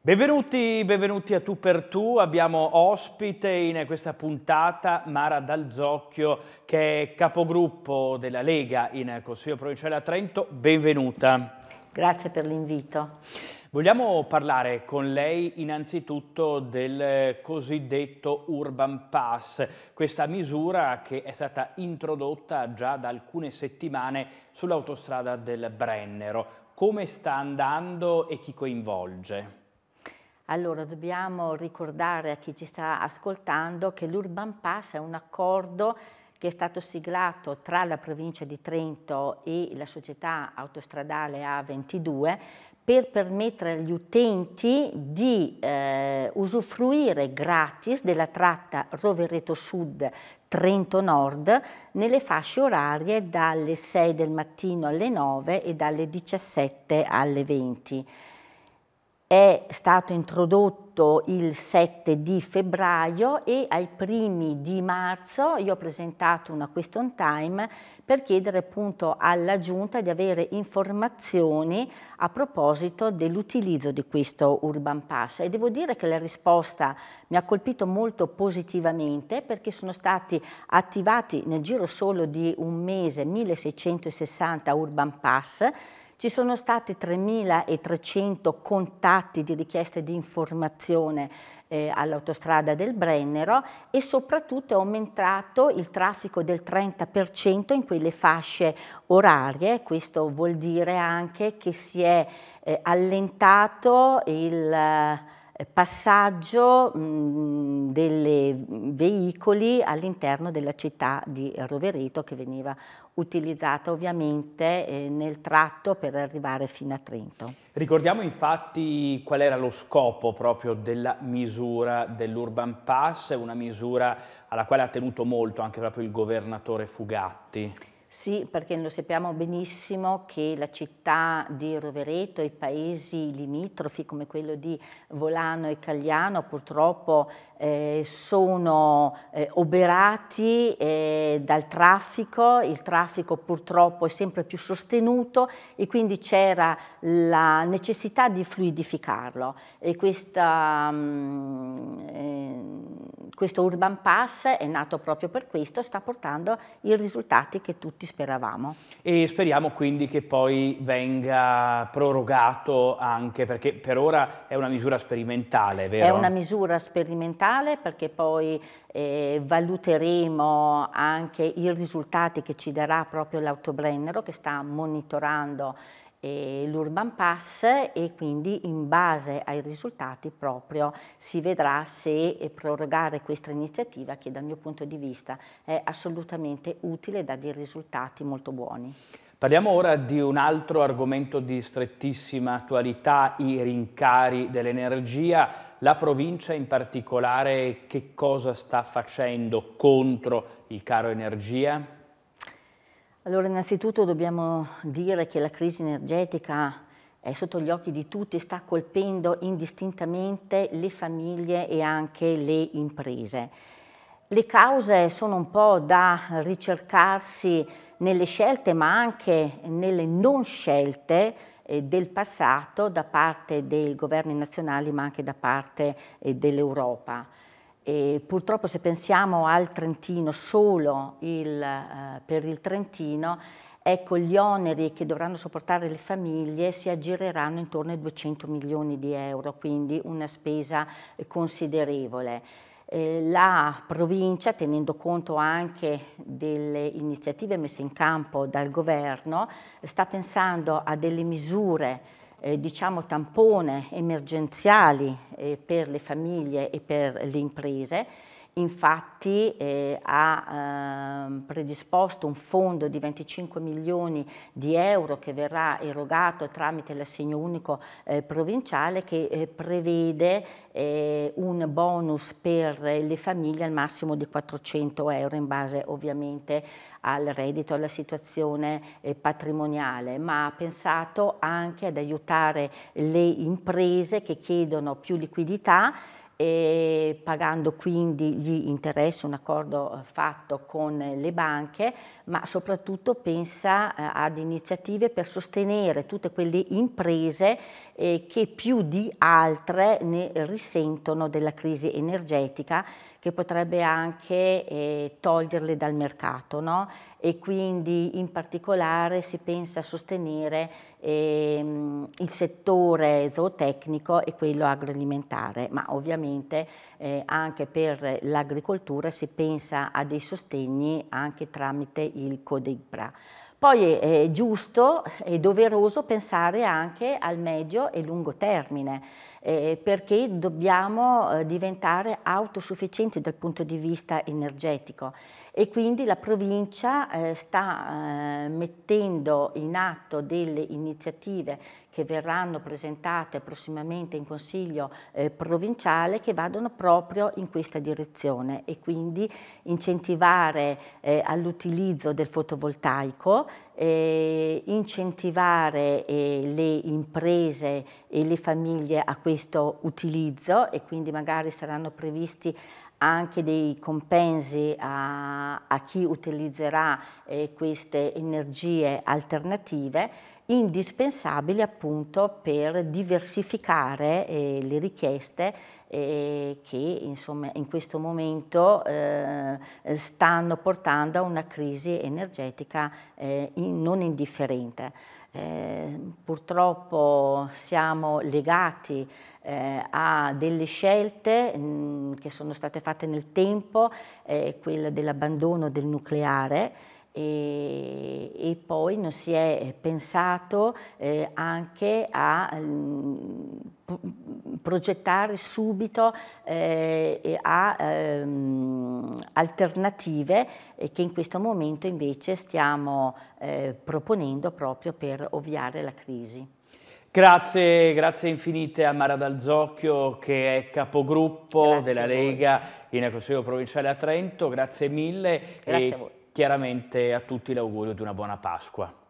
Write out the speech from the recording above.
Benvenuti, benvenuti a Tu per Tu, abbiamo ospite in questa puntata Mara Dalzocchio che è capogruppo della Lega in Consiglio Provinciale a Trento, benvenuta. Grazie per l'invito. Vogliamo parlare con lei innanzitutto del cosiddetto Urban Pass, questa misura che è stata introdotta già da alcune settimane sull'autostrada del Brennero. Come sta andando e chi coinvolge? Allora, dobbiamo ricordare a chi ci sta ascoltando che l'Urban Pass è un accordo che è stato siglato tra la provincia di Trento e la società autostradale A22 per permettere agli utenti di eh, usufruire gratis della tratta Rovereto Sud Trento Nord nelle fasce orarie dalle 6 del mattino alle 9 e dalle 17 alle 20 è stato introdotto il 7 di febbraio e ai primi di marzo io ho presentato una question time per chiedere appunto alla Giunta di avere informazioni a proposito dell'utilizzo di questo Urban Pass e devo dire che la risposta mi ha colpito molto positivamente perché sono stati attivati nel giro solo di un mese 1660 Urban Pass ci sono stati 3.300 contatti di richieste di informazione eh, all'autostrada del Brennero e soprattutto è aumentato il traffico del 30% in quelle fasce orarie. Questo vuol dire anche che si è eh, allentato il eh, passaggio dei veicoli all'interno della città di Rovereto che veniva utilizzata ovviamente eh, nel tratto per arrivare fino a Trento. Ricordiamo infatti qual era lo scopo proprio della misura dell'Urban Pass, una misura alla quale ha tenuto molto anche proprio il governatore Fugatti. Sì, perché lo sappiamo benissimo che la città di Rovereto e i paesi limitrofi come quello di Volano e Cagliano purtroppo eh, sono eh, oberati eh, dal traffico, il traffico purtroppo è sempre più sostenuto e quindi c'era la necessità di fluidificarlo e questa, mh, mm, eh, questo Urban Pass è nato proprio per questo e sta portando i risultati che tutti speravamo. E speriamo quindi che poi venga prorogato anche perché per ora è una misura sperimentale, vero? È una misura sperimentale generale perché poi eh, valuteremo anche i risultati che ci darà proprio l'auto Brennero che sta monitorando eh, l'Urban Pass e quindi in base ai risultati proprio si vedrà se eh, prorogare questa iniziativa che dal mio punto di vista è assolutamente utile e dà dei risultati molto buoni. Parliamo ora di un altro argomento di strettissima attualità, i rincari dell'energia. La provincia in particolare che cosa sta facendo contro il caro energia? Allora innanzitutto dobbiamo dire che la crisi energetica è sotto gli occhi di tutti e sta colpendo indistintamente le famiglie e anche le imprese. Le cause sono un po' da ricercarsi nelle scelte ma anche nelle non scelte eh, del passato da parte dei governi nazionali ma anche da parte eh, dell'Europa. purtroppo se pensiamo al Trentino, solo il, eh, per il Trentino, ecco gli oneri che dovranno sopportare le famiglie si aggireranno intorno ai 200 milioni di euro, quindi una spesa considerevole. Eh, la provincia, tenendo conto anche delle iniziative messe in campo dal governo, sta pensando a delle misure eh, diciamo tampone emergenziali eh, per le famiglie e per le imprese infatti eh, ha eh, predisposto un fondo di 25 milioni di euro che verrà erogato tramite l'assegno unico eh, provinciale che eh, prevede eh, un bonus per le famiglie al massimo di 400 euro in base ovviamente al reddito, alla situazione eh, patrimoniale, ma ha pensato anche ad aiutare le imprese che chiedono più liquidità e pagando quindi gli interessi, un accordo eh, fatto con le banche, ma soprattutto pensa eh, ad iniziative per sostenere tutte quelle imprese eh, che più di altre ne risentono della crisi energetica che potrebbe anche eh, toglierle dal mercato no? e quindi in particolare si pensa a sostenere ehm, il settore zootecnico e quello agroalimentare, ma ovviamente eh, anche per l'agricoltura si pensa a dei sostegni anche tramite il Codibra. Poi è giusto e doveroso pensare anche al medio e lungo termine eh, perché dobbiamo eh, diventare autosufficienti dal punto di vista energetico e quindi la provincia eh, sta eh, mettendo in atto delle iniziative che verranno presentate prossimamente in Consiglio eh, provinciale che vadano proprio in questa direzione e quindi incentivare eh, all'utilizzo del fotovoltaico eh, incentivare eh, le imprese e le famiglie a questo utilizzo e quindi magari saranno previsti anche dei compensi a, a chi utilizzerà eh, queste energie alternative indispensabili appunto per diversificare eh, le richieste eh, che insomma, in questo momento eh, stanno portando a una crisi energetica eh, in, non indifferente. Eh, purtroppo siamo legati eh, a delle scelte mh, mm, che sono state fatte nel tempo, eh, quella dell'abbandono del nucleare, e, e, poi non si è pensato eh, anche a mh, mm, progettare subito eh, a ehm, alternative che in questo momento invece stiamo eh, proponendo proprio per ovviare la crisi. Grazie, grazie infinite a Mara Dalzocchio che è capogruppo grazie della Lega in Consiglio Provinciale a Trento, grazie mille. Grazie a voi chiaramente a tutti l'augurio di una buona Pasqua.